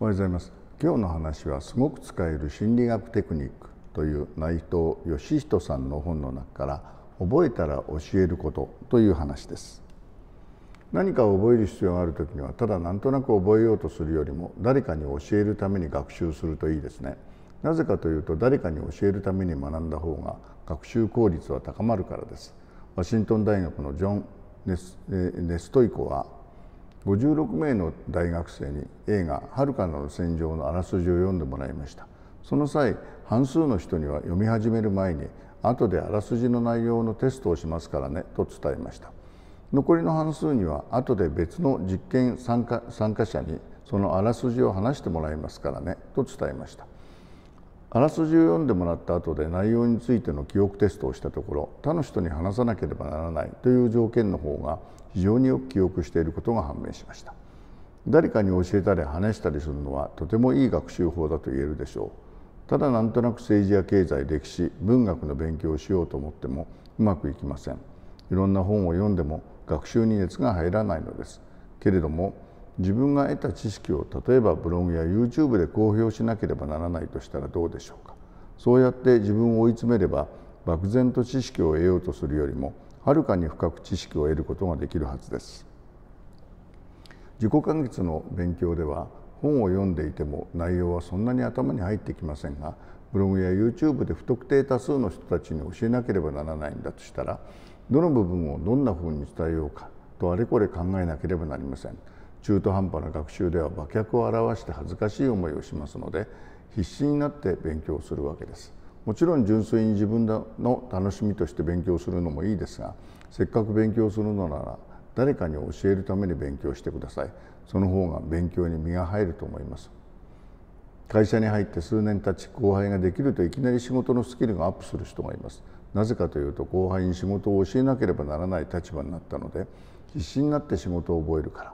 おはようございます今日の話はすごく使える心理学テクニックという内藤義人さんの本の中から覚えたら教えることという話です何かを覚える必要がある時にはただなんとなく覚えようとするよりも誰かに教えるために学習するといいですねなぜかというと誰かに教えるために学んだ方が学習効率は高まるからですワシントン大学のジョン・ネスネストイコは56名の大学生に映画「はるかなる戦場」のあらすじを読んでもらいましたその際半数の人には読み始める前に後であらすじの内容のテストをしますからねと伝えました残りの半数には後で別の実験参加参加者にそのあらすじを話してもらいますからねと伝えましたあらすじを読んでもらった後で内容についての記憶テストをしたところ他の人に話さなければならないという条件の方が非常によく記憶していることが判明しました誰かに教えたり話したりするのはとてもいい学習法だと言えるでしょうただなんとなく政治や経済歴史文学の勉強をしようと思ってもうまくいきませんいろんな本を読んでも学習に熱が入らないのですけれども自分が得た知識を例えばブログや YouTube で公表しなければならないとしたらどうでしょうかそうやって自分を追い詰めれば漠然と知識を得ようとするよりもはるかに深く知識を得ることができるはずです自己完結の勉強では本を読んでいても内容はそんなに頭に入ってきませんがブログや YouTube で不特定多数の人たちに教えなければならないんだとしたらどの部分をどんなふうに伝えようかとあれこれ考えなければなりません。中途半端な学習では馬脚を表して恥ずかしい思いをしますので必死になって勉強するわけですもちろん純粋に自分の楽しみとして勉強するのもいいですがせっかく勉強するのなら誰かに教えるために勉強してくださいその方が勉強に身が入ると思います会社に入って数年経ち後輩ができるといきなり仕事のスキルがアップする人がいますなぜかというと後輩に仕事を教えなければならない立場になったので必死になって仕事を覚えるから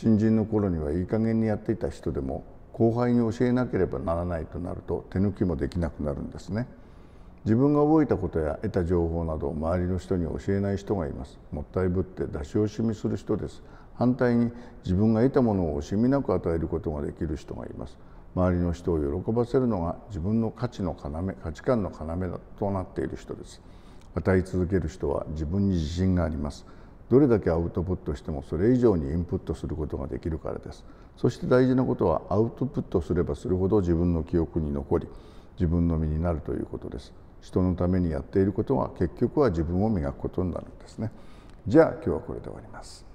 新人の頃にはいい加減にやっていた人でも後輩に教えなければならないとなると手抜きもできなくなるんですね自分が覚えたことや得た情報など周りの人に教えない人がいますもったいぶって出し惜しみする人です反対に自分が得たものを惜しみなく与えることができる人がいます周りの人を喜ばせるのが自分の価値の要価値観の要となっている人です与え続ける人は自分に自信がありますどれだけアウトプットしてもそれ以上にインプットすることができるからですそして大事なことはアウトプットすればするほど自分の記憶に残り自分の身になるということです人のためにやっていることは結局は自分を磨くことになるんですねじゃあ今日はこれで終わります